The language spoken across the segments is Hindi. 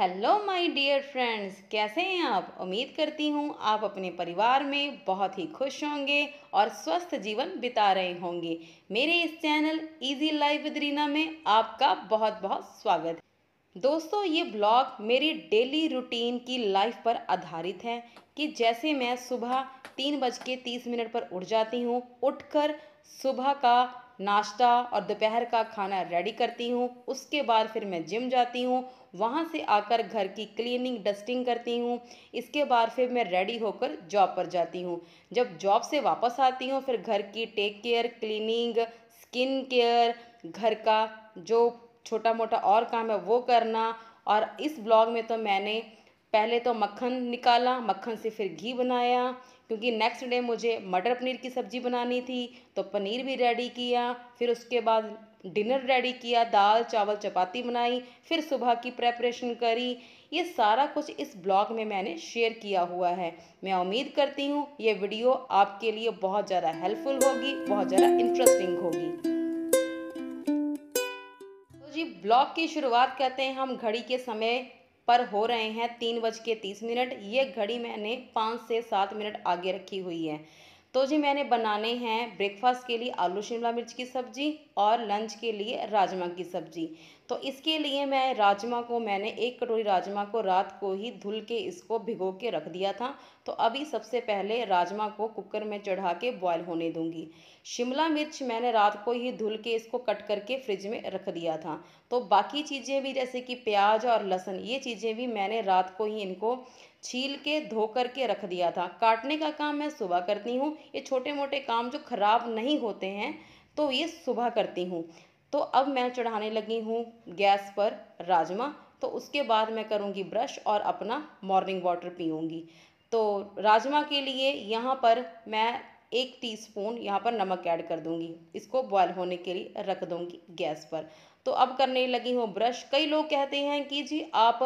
हेलो माय डियर फ्रेंड्स कैसे हैं आप उम्मीद करती हूँ आप अपने परिवार में बहुत ही खुश होंगे और स्वस्थ जीवन बिता रहे होंगे मेरे इस channel easy life with Reena में आपका बहुत बहुत स्वागत दोस्तों ये ब्लॉग मेरी डेली रूटीन की लाइफ पर आधारित है कि जैसे मैं सुबह तीन बज के तीस मिनट पर उठ जाती हूँ उठकर सुबह का नाश्ता और दोपहर का खाना रेडी करती हूँ उसके बाद फिर मैं जिम जाती हूँ वहाँ से आकर घर की क्लीनिंग डस्टिंग करती हूँ इसके बाद फिर मैं रेडी होकर जॉब पर जाती हूँ जब जॉब से वापस आती हूँ फिर घर की take care cleaning skin care घर का जो छोटा मोटा और काम है वो करना और इस ब्लॉग में तो मैंने पहले तो मक्खन निकाला मक्खन से फिर घी बनाया क्योंकि नेक्स्ट डे मुझे मटर पनीर की सब्ज़ी बनानी थी तो पनीर भी रेडी किया फिर उसके बाद डिनर रेडी किया दाल चावल चपाती बनाई फिर सुबह की प्रेपरेशन करी ये सारा कुछ इस ब्लॉग में मैंने शेयर किया हुआ है मैं उम्मीद करती हूँ ये वीडियो आपके लिए बहुत ज़्यादा हेल्पफुल होगी बहुत ज़्यादा इंटरेस्टिंग होगी तो जी ब्लॉग की शुरुआत करते हैं हम घड़ी के समय पर हो रहे हैं तीन बज के तीस मिनट ये घड़ी मैंने पाँच से सात मिनट आगे रखी हुई है तो जी मैंने बनाने हैं ब्रेकफास्ट के लिए आलू शिमला मिर्च की सब्ज़ी और लंच के लिए राजमा की सब्ज़ी तो इसके लिए मैं राजमा को मैंने एक कटोरी राजमा को रात को ही धुल के इसको भिगो के रख दिया था तो अभी सबसे पहले राजमा को कुकर में चढ़ा के बॉयल होने दूंगी शिमला मिर्च मैंने रात को ही धुल के इसको कट करके फ्रिज में रख दिया था तो बाकी चीज़ें भी जैसे कि प्याज और लहसुन ये चीज़ें भी मैंने रात को ही इनको छील के धो करके रख दिया था काटने का काम मैं सुबह करती हूँ ये छोटे मोटे काम जो ख़राब नहीं होते हैं तो ये सुबह करती हूँ तो अब मैं चढ़ाने लगी हूँ गैस पर राजमा तो उसके बाद मैं करूँगी ब्रश और अपना मॉर्निंग वाटर पीऊँगी तो राजमा के लिए यहाँ पर मैं एक टीस्पून यहाँ पर नमक ऐड कर दूंगी इसको बॉयल होने के लिए रख दूंगी गैस पर तो अब करने लगी हूँ ब्रश कई लोग कहते हैं कि जी आप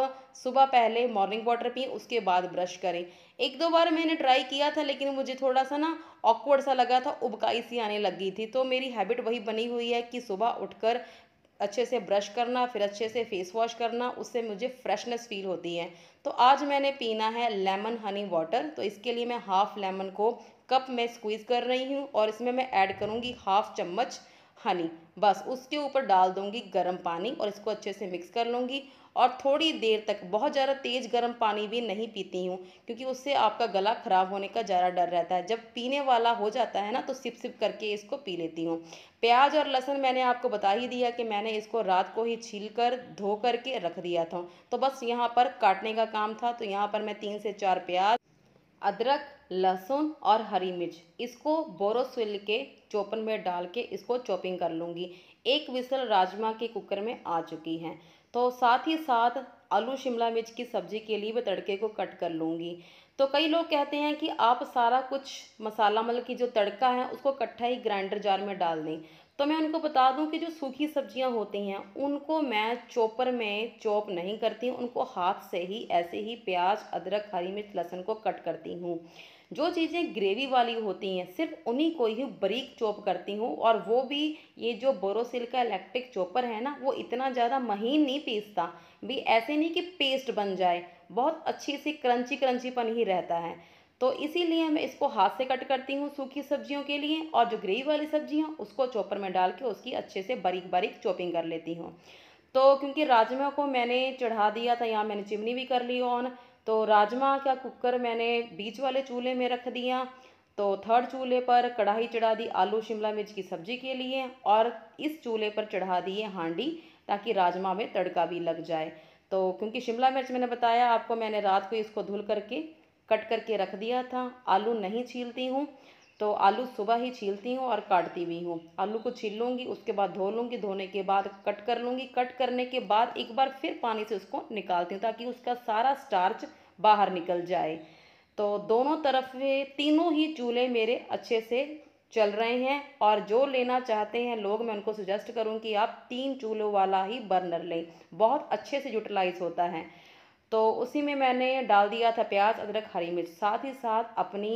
सुबह पहले मॉर्निंग वाटर पिए उसके बाद ब्रश करें एक दो बार मैंने ट्राई किया था लेकिन मुझे थोड़ा सा ना ऑकवर्ड सा लगा था उबकाई सी आने लगी थी तो मेरी हैबिट वही बनी हुई है कि सुबह उठकर अच्छे से ब्रश करना फिर अच्छे से फेस वॉश करना उससे मुझे फ्रेशनेस फील होती है तो आज मैंने पीना है लेमन हनी वाटर तो इसके लिए मैं हाफ़ लेमन को कप मैं स्क्वीज़ कर रही हूँ और इसमें मैं ऐड करूँगी हाफ चम्मच हनी बस उसके ऊपर डाल दूँगी गर्म पानी और इसको अच्छे से मिक्स कर लूँगी और थोड़ी देर तक बहुत ज़्यादा तेज़ गर्म पानी भी नहीं पीती हूँ क्योंकि उससे आपका गला ख़राब होने का ज़्यादा डर रहता है जब पीने वाला हो जाता है ना तो सिप सिप करके इसको पी लेती हूँ प्याज और लहसुन मैंने आपको बता ही दिया कि मैंने इसको रात को ही छील कर धो करके रख दिया था तो बस यहाँ पर काटने का काम था तो यहाँ पर मैं तीन से चार प्याज अदरक लहसुन और हरी मिर्च इसको बोरोसिल के चोपन में डाल के इसको चॉपिंग कर लूँगी एक विसल राजमा के कुकर में आ चुकी हैं तो साथ ही साथ आलू शिमला मिर्च की सब्ज़ी के लिए मैं तड़के को कट कर लूँगी तो कई लोग कहते हैं कि आप सारा कुछ मसाला मतलब की जो तड़का है उसको इकट्ठा ही ग्राइंडर जार में डाल दें तो मैं उनको बता दूं कि जो सूखी सब्जियां होती हैं उनको मैं चॉपर में चॉप नहीं करती हूँ उनको हाथ से ही ऐसे ही प्याज अदरक हरी मिर्च लहसुन को कट करती हूँ जो चीज़ें ग्रेवी वाली होती हैं सिर्फ उन्हीं को ही बरीक चॉप करती हूँ और वो भी ये जो बोरोसिल का इलेक्ट्रिक चॉपर है ना वो इतना ज़्यादा महीन नहीं पीसता भी ऐसे नहीं कि पेस्ट बन जाए बहुत अच्छी सी क्रंची क्रंचीपन ही रहता है तो इसीलिए मैं इसको हाथ से कट करती हूँ सूखी सब्जियों के लिए और जो ग्रेवी वाली सब्जियाँ उसको चॉपर में डाल के उसकी अच्छे से बारीक बारीक चॉपिंग कर लेती हूँ तो क्योंकि राजमा को मैंने चढ़ा दिया था यहाँ मैंने चिमनी भी कर ली ऑन तो राजमा का कुकर मैंने बीच वाले चूल्हे में रख दिया तो थर्ड चूल्हे पर कढ़ाई चढ़ा दी आलू शिमला मिर्च की सब्जी के लिए और इस चूल्हे पर चढ़ा दिए हांडी ताकि राजमा में तड़का भी लग जाए तो क्योंकि शिमला मिर्च मैंने बताया आपको मैंने रात को इसको धुल करके कट करके रख दिया था आलू नहीं छीलती हूँ तो आलू सुबह ही छीलती हूँ और काटती भी हूँ आलू को छील लूँगी उसके बाद धो लूँगी धोने के बाद कट कर लूँगी कट करने के बाद एक बार फिर पानी से उसको निकालती हूँ ताकि उसका सारा स्टार्च बाहर निकल जाए तो दोनों तरफ तीनों ही चूल्हे मेरे अच्छे से चल रहे हैं और जो लेना चाहते हैं लोग मैं उनको सजेस्ट करूँ कि आप तीन चूल्हों वाला ही बर्नर लें बहुत अच्छे से यूटिलाइज होता है तो उसी में मैंने डाल दिया था प्याज अदरक हरी मिर्च साथ ही साथ अपनी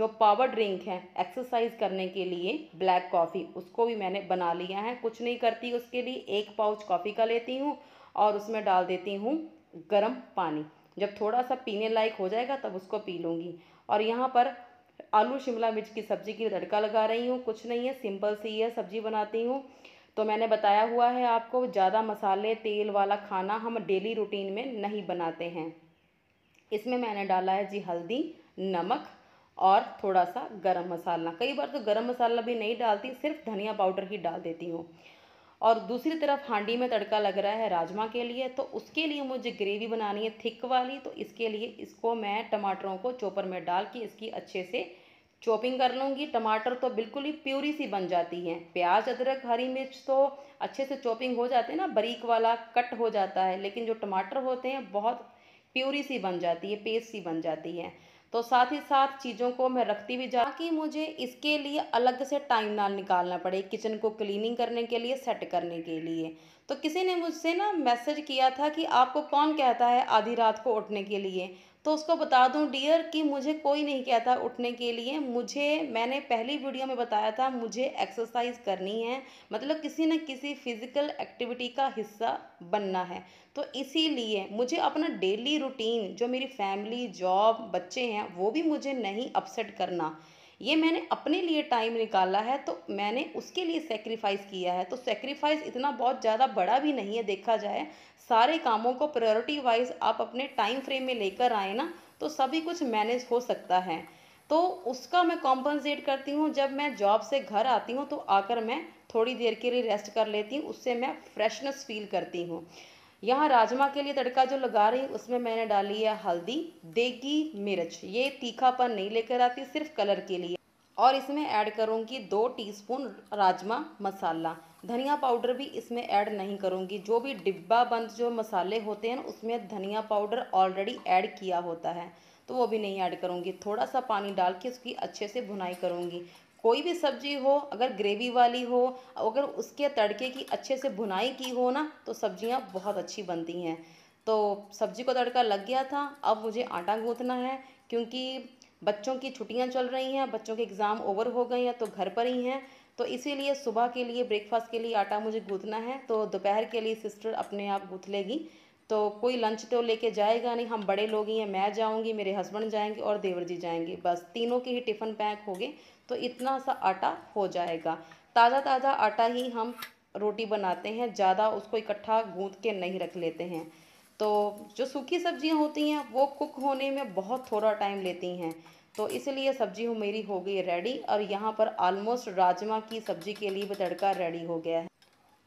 जो पावर ड्रिंक है एक्सरसाइज करने के लिए ब्लैक कॉफ़ी उसको भी मैंने बना लिया है कुछ नहीं करती उसके लिए एक पाउच कॉफ़ी का लेती हूँ और उसमें डाल देती हूँ गर्म पानी जब थोड़ा सा पीने लायक हो जाएगा तब उसको पी लूँगी और यहाँ पर आलू शिमला मिर्च की सब्ज़ी की तड़का लगा रही हूँ कुछ नहीं है सिंपल सी है सब्ज़ी बनाती हूँ तो मैंने बताया हुआ है आपको ज़्यादा मसाले तेल वाला खाना हम डेली रूटीन में नहीं बनाते हैं इसमें मैंने डाला है जी हल्दी नमक और थोड़ा सा गरम मसाला कई बार तो गरम मसाला भी नहीं डालती सिर्फ धनिया पाउडर ही डाल देती हूँ और दूसरी तरफ हांडी में तड़का लग रहा है राजमा के लिए तो उसके लिए मुझे ग्रेवी बनानी है थिक वाली तो इसके लिए इसको मैं टमाटरों को चोपर में डाल के इसकी अच्छे से चॉपिंग कर लूँगी टमाटर तो बिल्कुल ही प्यूरी सी बन जाती है प्याज अदरक हरी मिर्च तो अच्छे से चॉपिंग हो जाते हैं ना बारीक वाला कट हो जाता है लेकिन जो टमाटर होते हैं बहुत प्यूरी सी बन जाती है पेस्ट सी बन जाती है तो साथ ही साथ चीज़ों को मैं रखती भी जा कि मुझे इसके लिए अलग से टाइम ना निकालना पड़े किचन को क्लीनिंग करने के लिए सेट करने के लिए तो किसी ने मुझसे ना मैसेज किया था कि आपको कौन कहता है आधी रात को उठने के लिए तो उसको बता दूं डियर कि मुझे कोई नहीं कहता उठने के लिए मुझे मैंने पहली वीडियो में बताया था मुझे एक्सरसाइज करनी है मतलब किसी न किसी फिज़िकल एक्टिविटी का हिस्सा बनना है तो इसीलिए मुझे अपना डेली रूटीन जो मेरी फैमिली जॉब बच्चे हैं वो भी मुझे नहीं अपसेट करना ये मैंने अपने लिए टाइम निकाला है तो मैंने उसके लिए सेक्रीफाइस किया है तो सेक्रीफाइस इतना बहुत ज़्यादा बड़ा भी नहीं है देखा जाए सारे कामों को प्रायोरिटी वाइज आप अपने टाइम फ्रेम में लेकर आए ना तो सभी कुछ मैनेज हो सकता है तो उसका मैं कॉम्पनसेट करती हूँ जब मैं जॉब से घर आती हूँ तो आकर मैं थोड़ी देर के लिए रेस्ट कर लेती हूँ उससे मैं फ्रेशनेस फील करती हूँ यहाँ राजमा के लिए तड़का जो लगा रही हूँ उसमें मैंने डाली है हल्दी देगी मिर्च ये तीखापन नहीं लेकर आती सिर्फ कलर के लिए और इसमें ऐड करूँगी दो टीस्पून राजमा मसाला धनिया पाउडर भी इसमें ऐड नहीं करूँगी जो भी डिब्बा बंद जो मसाले होते हैं ना उसमें धनिया पाउडर ऑलरेडी ऐड किया होता है तो वो भी नहीं ऐड करूँगी थोड़ा सा पानी डाल के उसकी अच्छे से भुनाई करूँगी कोई भी सब्जी हो अगर ग्रेवी वाली हो अगर उसके तड़के की अच्छे से भुनाई की हो ना तो सब्ज़ियाँ बहुत अच्छी बनती हैं तो सब्जी को तड़का लग गया था अब मुझे आटा गूँथना है क्योंकि बच्चों की छुट्टियाँ चल रही हैं बच्चों के एग्ज़ाम ओवर हो गए हैं तो घर पर ही हैं तो इसीलिए सुबह के लिए ब्रेकफास्ट के लिए आटा मुझे गूँथना है तो दोपहर के लिए सिस्टर अपने आप गूँथ लेगी तो कोई लंच तो लेके जाएगा नहीं हम बड़े लोग ही हैं मैं जाऊंगी मेरे हस्बैंड जाएंगे और देवर जी जाएंगे बस तीनों के ही टिफ़िन पैक हो गए तो इतना सा आटा हो जाएगा ताज़ा ताज़ा आटा ही हम रोटी बनाते हैं ज़्यादा उसको इकट्ठा गूँथ के नहीं रख लेते हैं तो जो सूखी सब्जियां होती हैं वो कुक होने में बहुत थोड़ा टाइम लेती हैं तो इसलिए सब्जी हो मेरी हो गई रेडी और यहाँ पर आलमोस्ट राजमा की सब्ज़ी के लिए भी तड़का रेडी हो गया है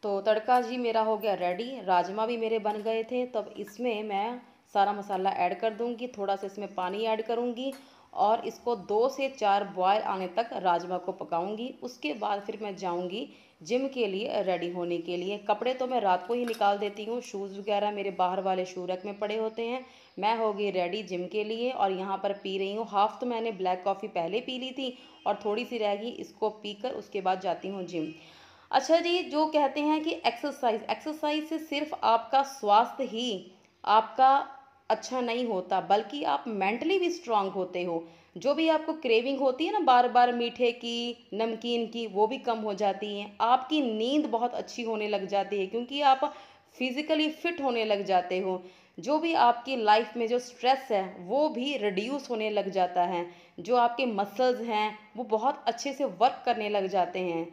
तो तड़का जी मेरा हो गया रेडी राजमा भी मेरे बन गए थे तब इसमें मैं सारा मसाला ऐड कर दूंगी थोड़ा सा इसमें पानी ऐड करूंगी और इसको दो से चार बॉयल आने तक राजमा को पकाऊंगी उसके बाद फिर मैं जाऊंगी जिम के लिए रेडी होने के लिए कपड़े तो मैं रात को ही निकाल देती हूँ शूज़ वगैरह मेरे बाहर वाले शू रैक में पड़े होते हैं मैं हो गई रेडी जिम के लिए और यहाँ पर पी रही हूँ हाफ़ तो मैंने ब्लैक कॉफ़ी पहले पी ली थी और थोड़ी सी रह गई इसको पी कर उसके बाद जाती हूँ जिम अच्छा जी जो कहते हैं कि एक्सरसाइज एक्सरसाइज से सिर्फ आपका स्वास्थ्य ही आपका अच्छा नहीं होता बल्कि आप मेंटली भी स्ट्रांग होते हो जो भी आपको क्रेविंग होती है ना बार बार मीठे की नमकीन की वो भी कम हो जाती है आपकी नींद बहुत अच्छी होने लग जाती है क्योंकि आप फिज़िकली फिट होने लग जाते हो जो भी आपकी लाइफ में जो स्ट्रेस है वो भी रिड्यूस होने लग जाता है जो आपके मसल्स हैं वो बहुत अच्छे से वर्क करने लग जाते हैं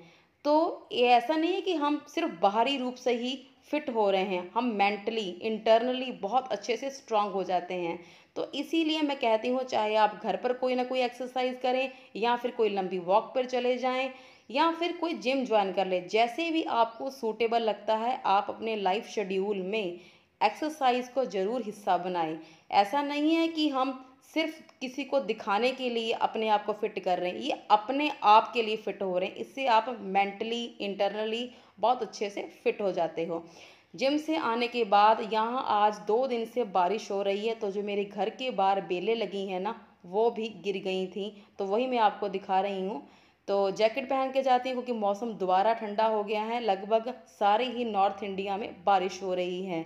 तो ये ऐसा नहीं है कि हम सिर्फ बाहरी रूप से ही फिट हो रहे हैं हम मेंटली इंटरनली बहुत अच्छे से स्ट्रांग हो जाते हैं तो इसीलिए मैं कहती हूँ चाहे आप घर पर कोई ना कोई एक्सरसाइज करें या फिर कोई लंबी वॉक पर चले जाएँ या फिर कोई जिम ज्वाइन कर लें जैसे भी आपको सूटेबल लगता है आप अपने लाइफ शेड्यूल में एक्सरसाइज को ज़रूर हिस्सा बनाएं ऐसा नहीं है कि हम सिर्फ किसी को दिखाने के लिए अपने आप को फिट कर रहे हैं ये अपने आप के लिए फ़िट हो रहे हैं इससे आप मेंटली इंटरनली बहुत अच्छे से फिट हो जाते हो जिम से आने के बाद यहाँ आज दो दिन से बारिश हो रही है तो जो मेरे घर के बाहर बेलें लगी हैं ना वो भी गिर गई थी तो वही मैं आपको दिखा रही हूँ तो जैकेट पहन के जाती हूँ क्योंकि मौसम दोबारा ठंडा हो गया है लगभग सारे ही नॉर्थ इंडिया में बारिश हो रही है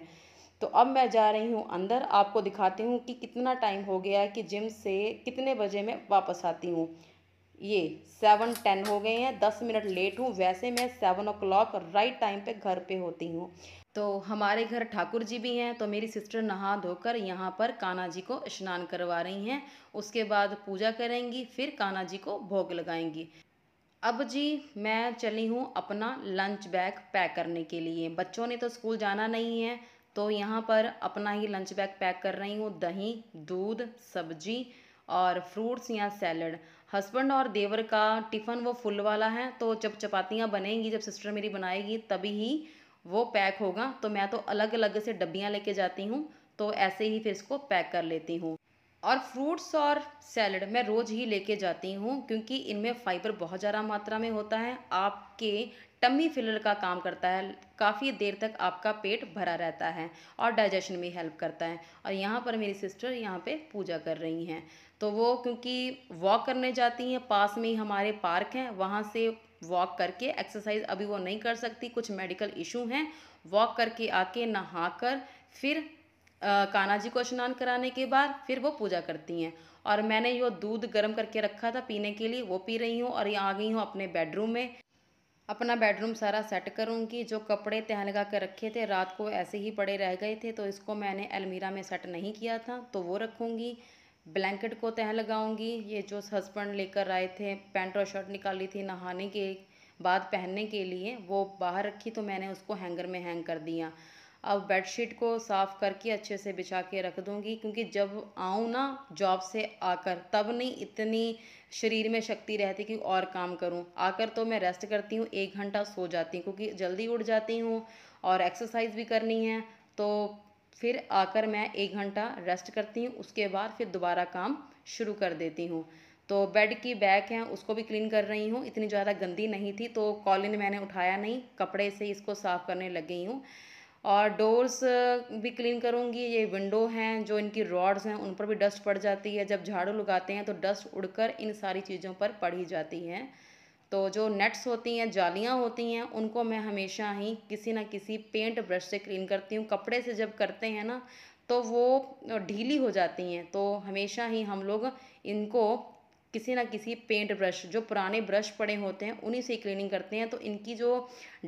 तो अब मैं जा रही हूँ अंदर आपको दिखाती हूँ कि कितना टाइम हो गया है कि जिम से कितने बजे मैं वापस आती हूँ ये सेवन टेन हो गए हैं दस मिनट लेट हूँ वैसे मैं seven o'clock right time पे घर पे होती हूँ तो हमारे घर ठाकुर जी भी हैं तो मेरी सिस्टर नहा धोकर यहाँ पर कान्हा जी को स्नान करवा रही हैं उसके बाद पूजा करेंगी फिर कान्हा जी को भोग लगाएंगी अब जी मैं चली हूँ अपना लंच बैग पैक करने के लिए बच्चों ने तो स्कूल जाना नहीं है तो यहाँ पर अपना ही लंच बैग पैक कर रही हूँ दही दूध सब्जी और फ्रूट्स या सैलड हस्बैंड और देवर का टिफ़न वो फुल वाला है तो जब चपातियाँ बनेंगी जब सिस्टर मेरी बनाएगी तभी ही वो पैक होगा तो मैं तो अलग अलग से डब्बियाँ लेके जाती हूँ तो ऐसे ही फिर इसको पैक कर लेती हूँ और फ्रूट्स और सैलड मैं रोज़ ही लेके जाती हूँ क्योंकि इनमें फाइबर बहुत ज़्यादा मात्रा में होता है आपके टम्मी फिलर का काम करता है काफ़ी देर तक आपका पेट भरा रहता है और डाइजेशन में हेल्प करता है और यहाँ पर मेरी सिस्टर यहाँ पे पूजा कर रही हैं तो वो क्योंकि वॉक करने जाती हैं पास में ही हमारे पार्क हैं वहाँ से वॉक करके एक्सरसाइज अभी वो नहीं कर सकती कुछ मेडिकल इशू हैं वॉक करके आके नहा कर फिर आ, काना जी को स्नान कराने के बाद फिर वो पूजा करती हैं और मैंने यो दूध गर्म करके रखा था पीने के लिए वो पी रही हूँ और ये आ गई हूँ अपने बेडरूम में अपना बेडरूम सारा सेट करूँगी जो कपड़े तह लगा कर रखे थे रात को ऐसे ही पड़े रह गए थे तो इसको मैंने अलमीरा में सेट नहीं किया था तो वो रखूँगी ब्लैंकेट को तह लगाऊंगी ये जो हस्बैंड लेकर आए थे पैंट और शर्ट निकाली थी नहाने के बाद पहनने के लिए वो बाहर रखी तो मैंने उसको हैंगर में हैंग कर दिया अब बेडशीट को साफ़ करके अच्छे से बिछा के रख दूँगी क्योंकि जब आऊँ ना जॉब से आकर तब नहीं इतनी शरीर में शक्ति रहती कि और काम करूँ आकर तो मैं रेस्ट करती हूँ एक घंटा सो जाती हूँ क्योंकि जल्दी उठ जाती हूँ और एक्सरसाइज भी करनी है तो फिर आकर मैं एक घंटा रेस्ट करती हूँ उसके बाद फिर दोबारा काम शुरू कर देती हूँ तो बेड की बैक है उसको भी क्लीन कर रही हूँ इतनी ज़्यादा गंदी नहीं थी तो कॉलिन मैंने उठाया नहीं कपड़े से इसको साफ़ करने लग गई हूँ और डोर्स भी क्लीन करूँगी ये विंडो हैं जो इनकी रॉड्स हैं उन पर भी डस्ट पड़ जाती है जब झाड़ू लगाते हैं तो डस्ट उड़कर इन सारी चीज़ों पर पड़ ही जाती हैं तो जो नेट्स होती हैं जालियाँ होती हैं उनको मैं हमेशा ही किसी ना किसी पेंट ब्रश से क्लीन करती हूँ कपड़े से जब करते हैं ना तो वो ढीली हो जाती हैं तो हमेशा ही हम लोग इनको किसी ना किसी पेंट ब्रश जो पुराने ब्रश पड़े होते हैं उन्हीं से क्लीनिंग करते हैं तो इनकी जो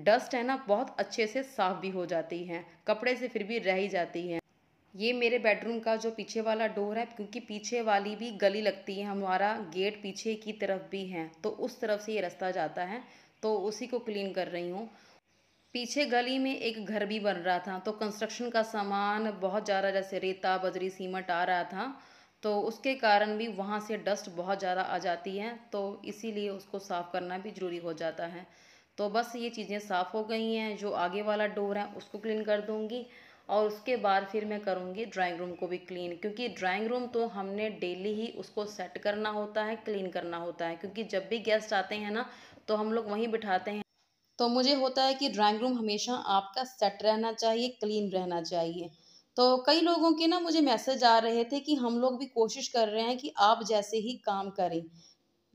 डस्ट है ना बहुत अच्छे से साफ़ भी हो जाती है कपड़े से फिर भी रह ही जाती है ये मेरे बेडरूम का जो पीछे वाला डोर है क्योंकि पीछे वाली भी गली लगती है हमारा गेट पीछे की तरफ भी है तो उस तरफ से ये रास्ता जाता है तो उसी को क्लीन कर रही हूँ पीछे गली में एक घर भी बन रहा था तो कंस्ट्रक्शन का सामान बहुत ज़्यादा जैसे रेता बजरी सीमट आ रहा था तो उसके कारण भी वहाँ से डस्ट बहुत ज़्यादा आ जाती है तो इसीलिए उसको साफ़ करना भी ज़रूरी हो जाता है तो बस ये चीज़ें साफ़ हो गई हैं जो आगे वाला डोर है उसको क्लीन कर दूँगी और उसके बाद फिर मैं करूँगी ड्राइंग रूम को भी क्लीन क्योंकि ड्राइंग रूम तो हमने डेली ही उसको सेट करना होता है क्लीन करना होता है क्योंकि जब भी गेस्ट आते हैं ना तो हम लोग वहीं बिठाते हैं तो मुझे होता है कि ड्राइंग रूम हमेशा आपका सेट रहना चाहिए क्लीन रहना चाहिए तो कई लोगों के ना मुझे मैसेज आ रहे थे कि हम लोग भी कोशिश कर रहे हैं कि आप जैसे ही काम करें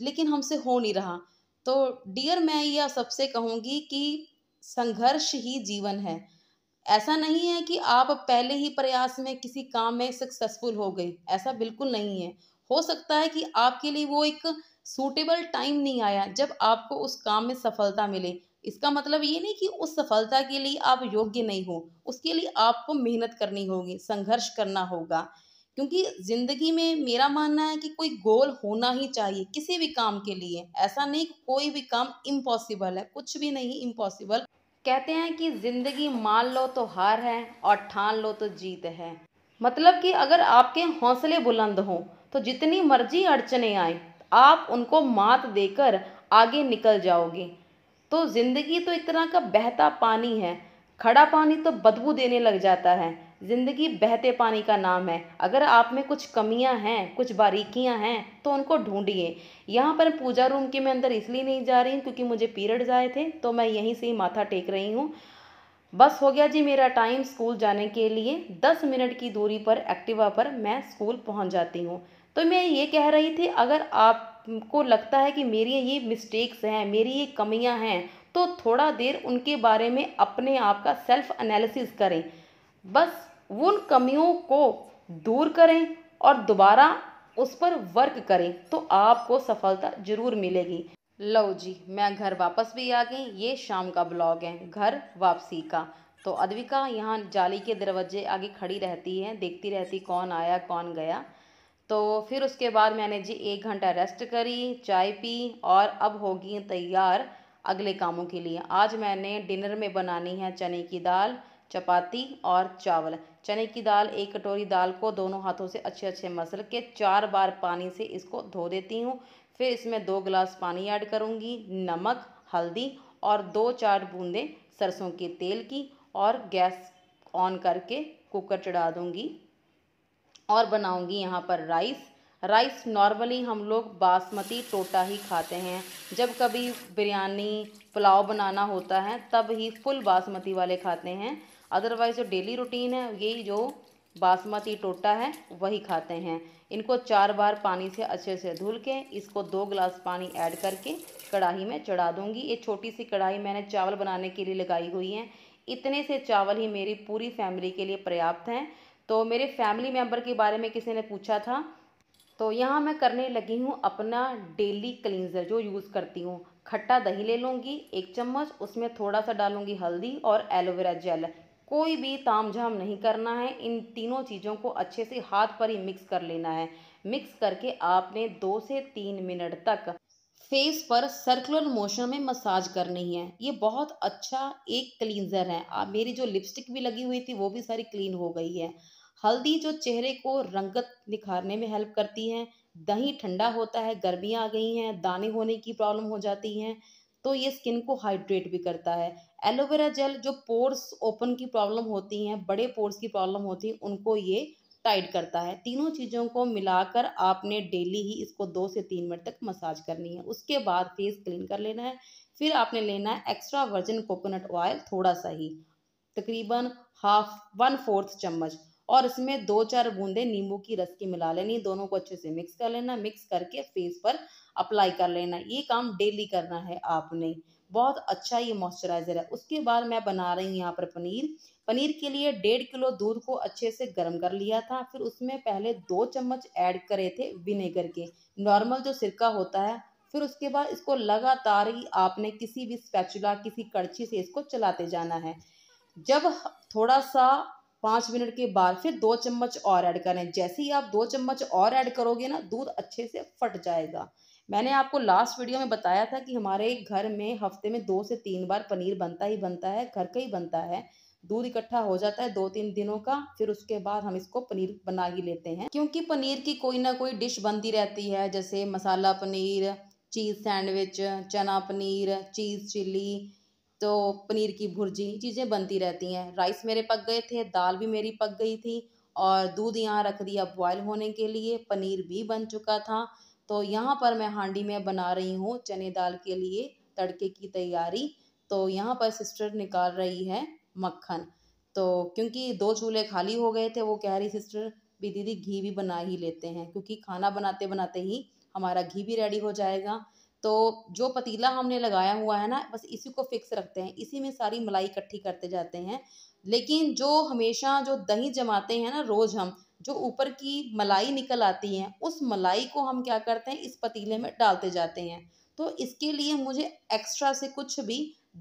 लेकिन हमसे हो नहीं रहा तो डियर मैं यह सबसे कहूँगी कि संघर्ष ही जीवन है ऐसा नहीं है कि आप पहले ही प्रयास में किसी काम में सक्सेसफुल हो गए ऐसा बिल्कुल नहीं है हो सकता है कि आपके लिए वो एक सूटेबल टाइम नहीं आया जब आपको उस काम में सफलता मिले इसका मतलब ये नहीं कि उस सफलता के लिए आप योग्य नहीं हो उसके लिए आपको मेहनत करनी होगी संघर्ष करना होगा क्योंकि ज़िंदगी में मेरा मानना है कि कोई गोल होना ही चाहिए किसी भी काम के लिए ऐसा नहीं कोई भी काम इम्पॉसिबल है कुछ भी नहीं इम्पॉसिबल कहते हैं कि ज़िंदगी मान लो तो हार है और ठान लो तो जीत है मतलब कि अगर आपके हौसले बुलंद हों तो जितनी मर्जी अड़चने आए आप उनको मात देकर आगे निकल जाओगे तो ज़िंदगी तो एक तरह का बहता पानी है खड़ा पानी तो बदबू देने लग जाता है ज़िंदगी बहते पानी का नाम है अगर आप में कुछ कमियां हैं कुछ बारीकियां हैं तो उनको ढूंढिए यहाँ पर पूजा रूम के मैं अंदर इसलिए नहीं जा रही हूँ क्योंकि मुझे पीरियड्स आए थे तो मैं यहीं से ही माथा टेक रही हूँ बस हो गया जी मेरा टाइम स्कूल जाने के लिए दस मिनट की दूरी पर एक्टिवा पर मैं स्कूल पहुँच जाती हूँ तो मैं ये कह रही थी अगर आपको लगता है कि मेरी ये मिस्टेक्स हैं मेरी ये कमियाँ हैं तो थोड़ा देर उनके बारे में अपने आप का सेल्फ एनालिसिस करें बस उन कमियों को दूर करें और दोबारा उस पर वर्क करें तो आपको सफलता जरूर मिलेगी लो जी मैं घर वापस भी आ गई ये शाम का ब्लॉग है घर वापसी का तो अद्विका यहाँ जाली के दरवाजे आगे खड़ी रहती है देखती रहती कौन आया कौन गया तो फिर उसके बाद मैंने जी एक घंटा रेस्ट करी चाय पी और अब होगी तैयार अगले कामों के लिए आज मैंने डिनर में बनानी है चने की दाल चपाती और चावल चने की दाल एक कटोरी दाल को दोनों हाथों से अच्छे अच्छे मसल के चार बार पानी से इसको धो देती हूँ फिर इसमें दो गिलास पानी ऐड करूँगी नमक हल्दी और दो चार बूंदें सरसों के तेल की और गैस ऑन करके कुकर चढ़ा दूँगी और बनाऊँगी यहाँ पर राइस राइस नॉर्मली हम लोग बासमती टोटा ही खाते हैं जब कभी बिरयानी पुलाव बनाना होता है तब ही फुल बासमती वाले खाते हैं अदरवाइज़ जो डेली रूटीन है यही जो बासमती टोटा है वही खाते हैं इनको चार बार पानी से अच्छे से धुल के इसको दो गिलास पानी ऐड करके कढ़ाई में चढ़ा दूंगी ये छोटी सी कढ़ाई मैंने चावल बनाने के लिए लगाई हुई है इतने से चावल ही मेरी पूरी फैमिली के लिए पर्याप्त हैं तो मेरे फैमिली मेम्बर के बारे में किसी ने पूछा था तो यहाँ मैं करने लगी हूँ अपना डेली क्लिनजर जो यूज़ करती हूँ खट्टा दही ले लूँगी एक चम्मच उसमें थोड़ा सा डालूँगी हल्दी और एलोवेरा जेल कोई भी तामझाम नहीं करना है इन तीनों चीज़ों को अच्छे से हाथ पर ही मिक्स कर लेना है मिक्स करके आपने दो से तीन मिनट तक फेस पर सर्कुलर मोशन में मसाज करनी है ये बहुत अच्छा एक क्लींजर है आप मेरी जो लिपस्टिक भी लगी हुई थी वो भी सारी क्लीन हो गई है हल्दी जो चेहरे को रंगत निखारने में हेल्प करती है दही ठंडा होता है गर्मियाँ आ गई हैं दाने होने की प्रॉब्लम हो जाती हैं तो ये स्किन को हाइड्रेट भी करता है एलोवेरा जेल जो पोर्स ओपन की प्रॉब्लम होती हैं बड़े पोर्स की प्रॉब्लम होती है उनको ये टाइट करता है तीनों चीज़ों को मिलाकर आपने डेली ही इसको दो से तीन मिनट तक मसाज करनी है उसके बाद फेस क्लीन कर लेना है फिर आपने लेना है एक्स्ट्रा वर्जिन कोकोनट ऑयल थोड़ा सा ही तकरीबन हाफ वन फोर्थ चम्मच और इसमें दो चार बूंदे नींबू की रस की मिला लेनी दोनों को अच्छे से मिक्स कर लेना मिक्स करके फेस पर अप्लाई कर लेना ये काम डेली करना है आपने बहुत अच्छा ये मॉइस्चराइज़र है उसके बाद मैं बना रही हूँ यहाँ पर पनीर पनीर के लिए डेढ़ किलो दूध को अच्छे से गर्म कर लिया था फिर उसमें पहले दो चम्मच ऐड करे थे विनेगर के नॉर्मल जो सिरका होता है फिर उसके बाद इसको लगातार ही आपने किसी भी स्पैचुला किसी कड़छी से इसको चलाते जाना है जब थोड़ा सा पाँच मिनट के बाद फिर दो चम्मच और ऐड करें जैसे ही आप दो चम्मच और ऐड करोगे ना दूध अच्छे से फट जाएगा मैंने आपको लास्ट वीडियो में बताया था कि हमारे घर में हफ्ते में दो से तीन बार पनीर बनता ही बनता है घर का ही बनता है दूध इकट्ठा हो जाता है दो तीन दिनों का फिर उसके बाद हम इसको पनीर बना ही लेते हैं क्योंकि पनीर की कोई ना कोई डिश बनती रहती है जैसे मसाला पनीर चीज़ सैंडविच चना पनीर चीज़ चिली तो पनीर की भुर्जी चीज़ें बनती रहती हैं राइस मेरे पक गए थे दाल भी मेरी पक गई थी और दूध यहाँ रख दिया बॉयल होने के लिए पनीर भी बन चुका था तो यहाँ पर मैं हांडी में बना रही हूँ चने दाल के लिए तड़के की तैयारी तो यहाँ पर सिस्टर निकाल रही है मक्खन तो क्योंकि दो चूल्हे खाली हो गए थे वो कह रही सिस्टर भी दीदी घी भी बना ही लेते हैं क्योंकि खाना बनाते बनाते ही हमारा घी भी रेडी हो जाएगा तो जो पतीला हमने लगाया हुआ है ना बस इसी को फिक्स रखते हैं इसी में सारी मलाई इकट्ठी करते जाते हैं लेकिन जो हमेशा जो दही जमाते हैं ना रोज़ हम जो ऊपर की मलाई निकल आती है उस मलाई को हम क्या करते हैं इस पतीले में डालते जाते हैं तो इसके लिए मुझे एक्स्ट्रा से कुछ भी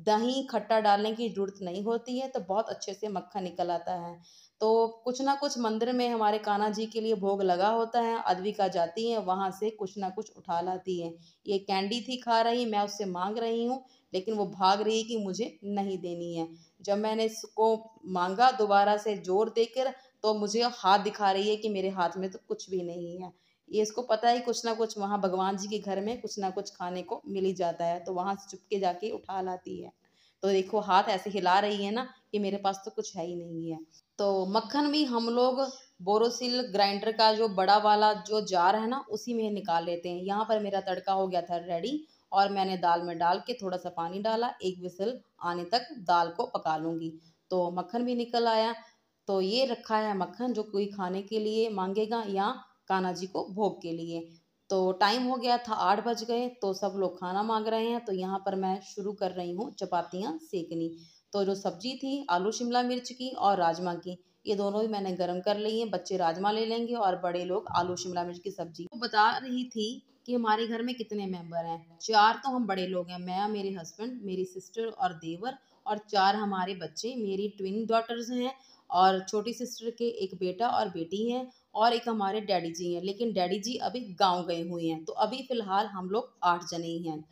दही खट्टा डालने की ज़रूरत नहीं होती है तो बहुत अच्छे से मक्खन निकल आता है तो कुछ ना कुछ मंदिर में हमारे कान्हा जी के लिए भोग लगा होता है अद्विका जाती है वहाँ से कुछ ना कुछ उठा लाती है ये कैंडी थी खा रही मैं उससे मांग रही हूँ लेकिन वो भाग रही कि मुझे नहीं देनी है जब मैंने इसको मांगा दोबारा से जोर देकर तो मुझे हाथ दिखा रही है कि मेरे हाथ में तो कुछ भी नहीं है ये इसको पता है कुछ ना कुछ वहाँ भगवान जी के घर में कुछ ना कुछ खाने को मिल ही जाता है तो वहाँ से चुपके जाके उठा लाती है तो देखो हाथ ऐसे हिला रही है ना कि मेरे पास तो कुछ है ही नहीं है तो मक्खन भी हम लोग बोरोसिल ग्राइंडर का जो बड़ा वाला जो जार है ना उसी में निकाल लेते हैं यहाँ पर मेरा तड़का हो गया था रेडी और मैंने दाल में डाल के थोड़ा सा पानी डाला एक विसल आने तक दाल को पका लूँगी तो मक्खन भी निकल आया तो ये रखा है मक्खन जो कोई खाने के लिए मांगेगा या काना जी को भोग के लिए तो टाइम हो गया था आठ बज गए तो सब लोग खाना मांग रहे हैं तो यहाँ पर मैं शुरू कर रही हूँ चपातियाँ सेकनी तो जो सब्जी थी आलू शिमला मिर्च की और राजमा की ये दोनों भी मैंने गर्म कर ली है बच्चे राजमा ले लेंगे और बड़े लोग आलू शिमला मिर्च की सब्जी तो बता रही थी कि हमारे घर में कितने मेंबर हैं चार तो हम बड़े लोग हैं मैं मेरे हस्बैंड मेरी सिस्टर और देवर और चार हमारे बच्चे मेरी ट्विन डॉटर्स हैं और छोटी सिस्टर के एक बेटा और बेटी हैं और एक हमारे डैडी जी हैं लेकिन डैडी जी अभी गांव गए हुए हैं तो अभी फ़िलहाल हम लोग आठ जने ही हैं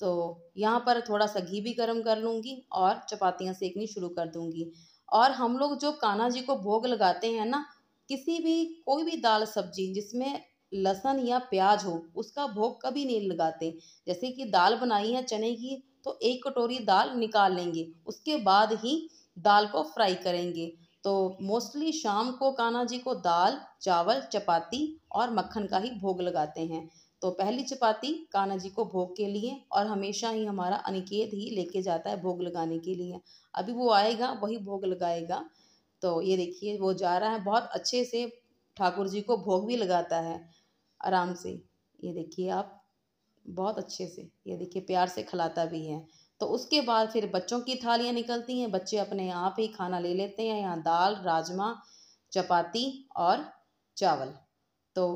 तो यहाँ पर थोड़ा सा घी भी गर्म कर लूँगी और चपातियाँ सेकनी शुरू कर दूँगी और हम लोग जो कान्हा जी को भोग लगाते हैं ना किसी भी कोई भी दाल सब्जी जिसमें लहसन या प्याज हो उसका भोग कभी नहीं लगाते जैसे कि दाल बनाई है चने की तो एक कटोरी दाल निकाल लेंगे उसके बाद ही दाल को फ्राई करेंगे तो मोस्टली शाम को कान्हा जी को दाल चावल चपाती और मक्खन का ही भोग लगाते हैं तो पहली चपाती कान्हा जी को भोग के लिए और हमेशा ही हमारा अनिकेत ही लेके जाता है भोग लगाने के लिए अभी वो आएगा वही भोग लगाएगा तो ये देखिए वो जा रहा है बहुत अच्छे से ठाकुर जी को भोग भी लगाता है आराम से ये देखिए आप बहुत अच्छे से ये देखिए प्यार से खिलाता भी है तो उसके बाद फिर बच्चों की थालियाँ निकलती हैं बच्चे अपने आप ही खाना ले लेते हैं यहाँ दाल राजमा चपाती और चावल तो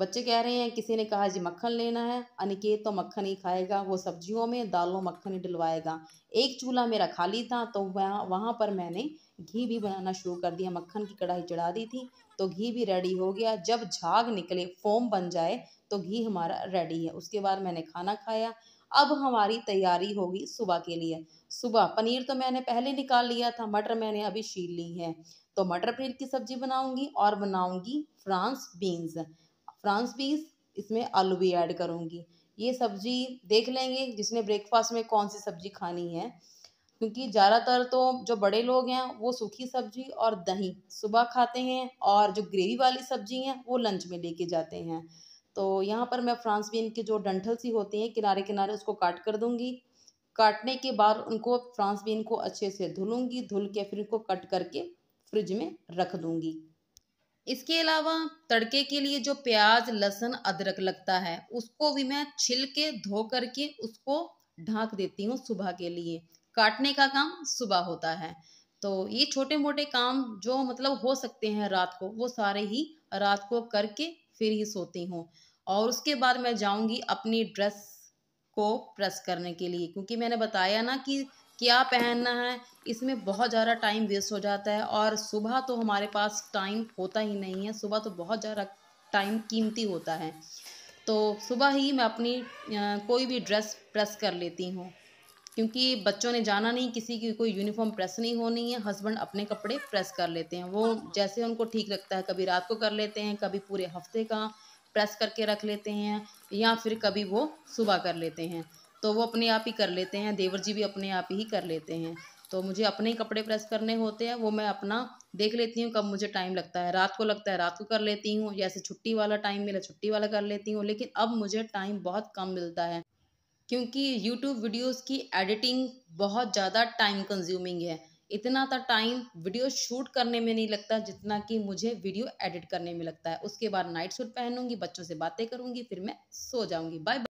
बच्चे कह रहे हैं किसी ने कहा जी मक्खन लेना है अनिकेत तो मक्खन ही खाएगा वो सब्जियों में दालों मक्खन ही डलवाएगा एक चूल्हा मेरा खाली था तो वहाँ वहाँ पर मैंने घी भी बनाना शुरू कर दिया मक्खन की कढ़ाई चढ़ा दी थी तो घी भी रेडी हो गया जब झाग निकले फोम बन जाए तो घी हमारा रेडी है उसके बाद मैंने खाना खाया अब हमारी तैयारी होगी सुबह के लिए सुबह पनीर तो मैंने पहले निकाल लिया था मटर मैंने अभी छील ली है तो मटर पनीर की सब्जी बनाऊंगी और बनाऊंगी फ्रांस बीन्स फ्रांस बीस इसमें आलू भी ऐड करूँगी ये सब्जी देख लेंगे जिसने ब्रेकफास्ट में कौन सी सब्जी खानी है क्योंकि ज़्यादातर तो जो बड़े लोग हैं वो सूखी सब्जी और दही सुबह खाते हैं और जो ग्रेवी वाली सब्जी हैं वो लंच में लेके जाते हैं तो यहाँ पर मैं फ्रांस बीन की जो डंठल सी होती हैं किनारे किनारे उसको काट कर दूँगी काटने के बाद उनको फ्रांस बीन को अच्छे से धुलूँगी धुल के फिर उनको कट करके फ्रिज में रख दूँगी इसके अलावा तड़के के लिए जो प्याज लहसुन अदरक लगता है उसको भी मैं छिल के धो करके उसको ढाक देती हूँ सुबह के लिए काटने का काम सुबह होता है तो ये छोटे मोटे काम जो मतलब हो सकते हैं रात को वो सारे ही रात को करके फिर ही सोती हूँ और उसके बाद मैं जाऊँगी अपनी ड्रेस को प्रेस करने के लिए क्योंकि मैंने बताया ना कि क्या पहनना है इसमें बहुत ज़्यादा टाइम वेस्ट हो जाता है और सुबह तो हमारे पास टाइम होता ही नहीं है सुबह तो बहुत ज़्यादा टाइम कीमती होता है तो सुबह ही मैं अपनी कोई भी ड्रेस प्रेस कर लेती हूँ क्योंकि बच्चों ने जाना नहीं किसी की कोई यूनिफॉर्म प्रेस नहीं होनी है हस्बैंड अपने कपड़े प्रेस कर लेते हैं वो जैसे उनको ठीक लगता है कभी रात को कर लेते हैं कभी पूरे हफ्ते का प्रेस करके रख लेते हैं या फिर कभी वो सुबह कर लेते हैं तो वो अपने आप ही कर लेते हैं देवर जी भी अपने आप ही कर लेते हैं तो मुझे अपने ही कपड़े प्रेस करने होते हैं वो मैं अपना देख लेती हूँ कब मुझे टाइम लगता है रात को लगता है रात को कर लेती हूँ जैसे छुट्टी वाला टाइम मिला छुट्टी वाला कर लेती हूँ लेकिन अब मुझे टाइम बहुत कम मिलता है क्योंकि यूट्यूब वीडियोस की एडिटिंग बहुत ज़्यादा टाइम कंज्यूमिंग है इतना तो टाइम वीडियो शूट करने में नहीं लगता जितना कि मुझे वीडियो एडिट करने में लगता है उसके बाद नाइट सूट पहनूंगी बच्चों से बातें करूंगी फिर मैं सो जाऊंगी बाय